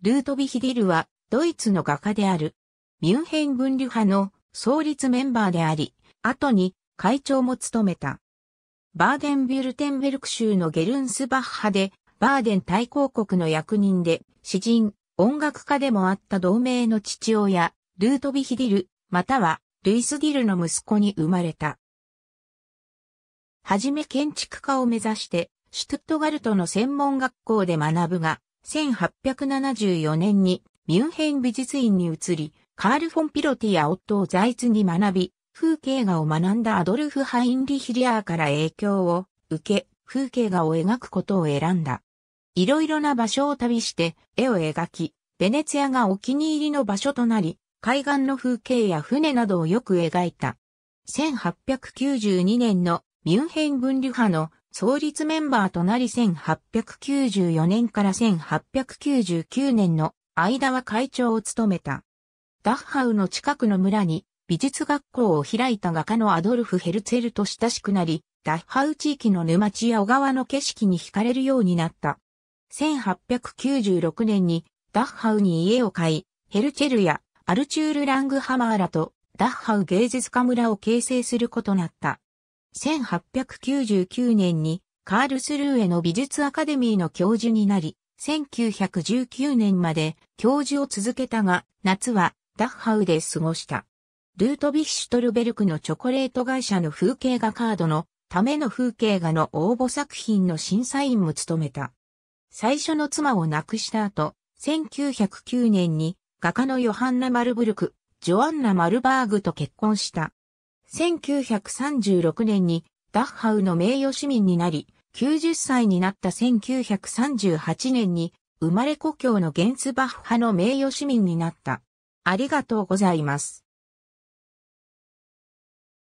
ルートビヒディルは、ドイツの画家である、ミュンヘン分離派の創立メンバーであり、後に会長も務めた。バーデンビュルテンベルク州のゲルンスバッハで、バーデン大公国の役人で、詩人、音楽家でもあった同盟の父親、ルートビヒディル、または、ルイスディルの息子に生まれた。はじめ建築家を目指して、シュトゥットガルトの専門学校で学ぶが、1874年にミュンヘン美術院に移り、カール・フォン・ピロティや夫を在津に学び、風景画を学んだアドルフ・ハインリヒリアーから影響を受け、風景画を描くことを選んだ。いろいろな場所を旅して絵を描き、ベネツィアがお気に入りの場所となり、海岸の風景や船などをよく描いた。1892年のミュンヘン分離派の創立メンバーとなり1894年から1899年の間は会長を務めた。ダッハウの近くの村に美術学校を開いた画家のアドルフ・ヘルツェルと親しくなり、ダッハウ地域の沼地や小川の景色に惹かれるようになった。1896年にダッハウに家を買い、ヘルチェルやアルチュール・ラングハマーらとダッハウ芸術家村を形成することになった。1899年にカールスルーへの美術アカデミーの教授になり、1919年まで教授を続けたが、夏はダッハウで過ごした。ルートビッシュトルベルクのチョコレート会社の風景画カードのための風景画の応募作品の審査員も務めた。最初の妻を亡くした後、1909年に画家のヨハンナ・マルブルク、ジョアンナ・マルバーグと結婚した。1936年にダッハウの名誉市民になり、90歳になった1938年に生まれ故郷のゲンツバッハの名誉市民になった。ありがとうございます。